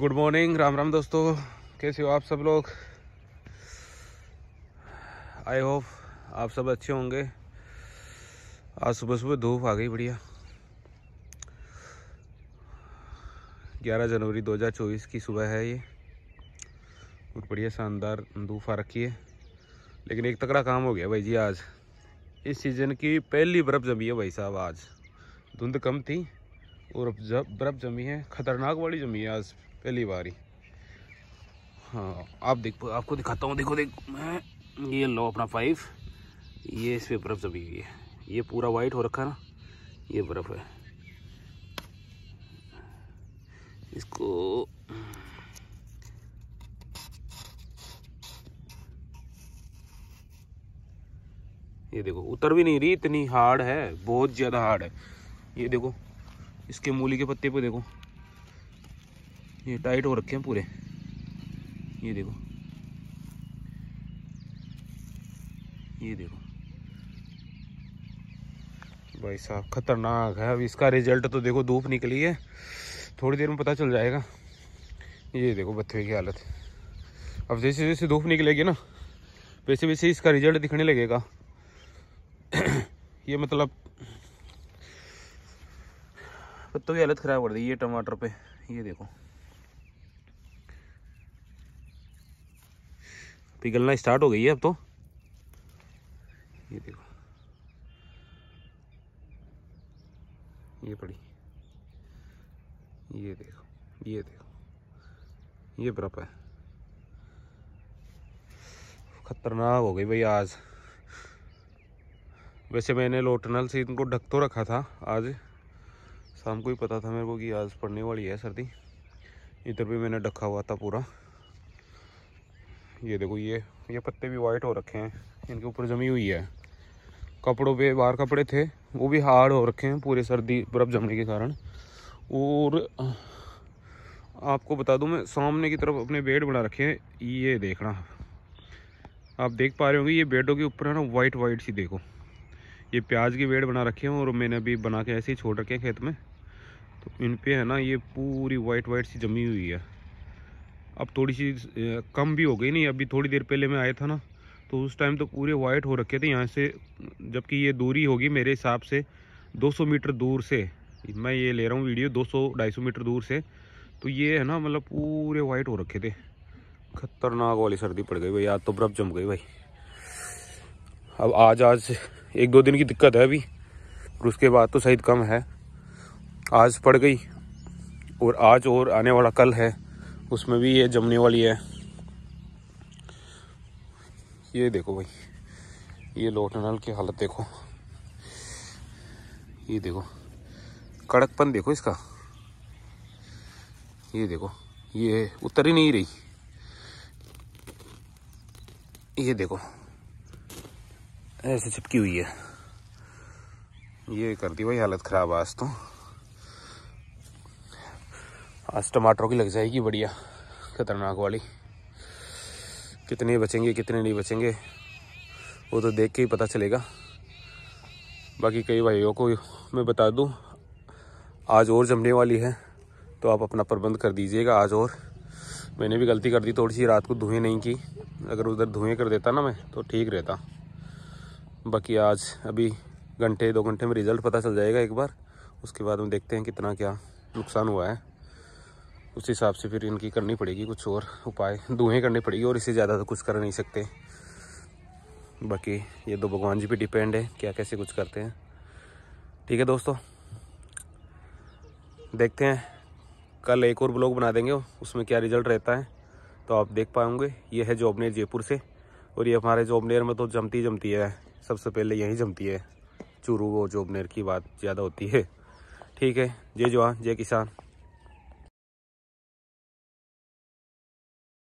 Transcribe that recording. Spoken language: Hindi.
गुड मॉर्निंग राम राम दोस्तों कैसे हो आप सब लोग आई होप आप सब अच्छे होंगे आज सुबह सुबह धूप आ गई बढ़िया 11 जनवरी 2024 की सुबह है ये और बढ़िया शानदार धूप आ रखी है लेकिन एक तकड़ा काम हो गया भाई जी आज इस सीज़न की पहली बर्फ़ जमी है भाई साहब आज धुंध कम थी और अब जब बर्फ़ जमी है ख़तरनाक वाली जमी है आज पहली बार ही हाँ आप देखो आपको दिखाता हूँ देखो देखो मैं ये लो अपना पाइप ये इस पर बर्फ़ जमी हुई है ये पूरा वाइट हो रखा ना ये बर्फ़ है इसको ये देखो उतर भी नहीं रही इतनी हार्ड है बहुत ज़्यादा हार्ड है ये देखो इसके मूली के पत्ते पे देखो ये टाइट हो रखे हैं पूरे ये देखो ये देखो भाई साहब खतरनाक है अब इसका रिजल्ट तो देखो धूप निकली है थोड़ी देर में पता चल जाएगा ये देखो बत्थे की हालत अब जैसे जैसे धूप निकलेगी ना वैसे वैसे इसका रिजल्ट दिखने लगेगा ये मतलब पत्तों की हालत ख़राब कर दी ये टमाटर पे ये देखो पिघलना स्टार्ट हो गई है अब तो ये देखो ये पड़ी ये देखो ये देखो ये बर्फ है खतरनाक हो गई भाई आज वैसे मैंने लोटनल से इनको ढक तो रखा था आज शाम को ही पता था मेरे को कि आज पड़ने वाली है सर्दी इधर भी मैंने ढका हुआ था पूरा ये देखो ये ये पत्ते भी वाइट हो रखे हैं इनके ऊपर जमी हुई है कपड़ों पे बाहर कपड़े थे वो भी हार्ड हो रखे हैं पूरे सर्दी बर्फ़ जमने के कारण और आपको बता दूं मैं सामने की तरफ अपने बेड बना रखे हैं ये देखना आप देख पा रहे होंगे ये बेडों के ऊपर है ना वाइट वाइट सी देखो ये प्याज के बेड बना रखे हैं और मैंने अभी बना के ऐसे ही छोड़ रखे हैं खेत में तो इन पर है ना ये पूरी वाइट वाइट सी जमी हुई है अब थोड़ी सी कम भी हो गई नहीं अभी थोड़ी देर पहले मैं आया था ना तो उस टाइम तो पूरे वाइट हो रखे थे यहाँ से जबकि ये दूरी होगी मेरे हिसाब से 200 मीटर दूर से मैं ये ले रहा हूँ वीडियो 200-250 मीटर दूर से तो ये है ना मतलब पूरे वाइट हो रखे थे खतरनाक वाली सर्दी पड़ गई भाई आज तो बर्फ़ जम गई भाई अब आज आज एक दो दिन की दिक्कत है अभी और उसके बाद तो शायद कम है आज पड़ गई और आज और आने वाला कल है उसमें भी ये जमने वाली है ये देखो भाई ये लोट नल की हालत देखो ये देखो कड़कपन देखो इसका ये देखो ये उतर ही नहीं रही ये देखो ऐसे चिपकी हुई है ये कर दी भाई हालत ख़राब आज तो आज टमाटरों की लग जाएगी बढ़िया खतरनाक वाली कितने बचेंगे कितने नहीं बचेंगे वो तो देख के ही पता चलेगा बाकी कई भाइयों को मैं बता दूं आज और जमने वाली है तो आप अपना प्रबंध कर दीजिएगा आज और मैंने भी गलती कर दी थोड़ी सी रात को धुएँ नहीं की अगर उधर धुएँ कर देता ना मैं तो ठीक रहता बाकी आज अभी घंटे दो घंटे में रिज़ल्ट पता चल जाएगा एक बार उसके बाद हम देखते हैं कितना क्या नुकसान हुआ है उस हिसाब से फिर इनकी करनी पड़ेगी कुछ और उपाय दुहे करनी पड़ेगी और इससे ज़्यादा तो कुछ कर नहीं सकते बाकी ये तो भगवान जी पे डिपेंड है क्या कैसे कुछ करते हैं ठीक है दोस्तों देखते हैं कल एक और ब्लॉग बना देंगे उसमें क्या रिजल्ट रहता है तो आप देख पाएंगे ये है जॉबनेर जयपुर से और ये हमारे जॉबनेर में तो जमती जमती है सबसे पहले यहीं जमती है चूरू और जॉबनेर की बात ज़्यादा होती है ठीक है जय जवान जय किसान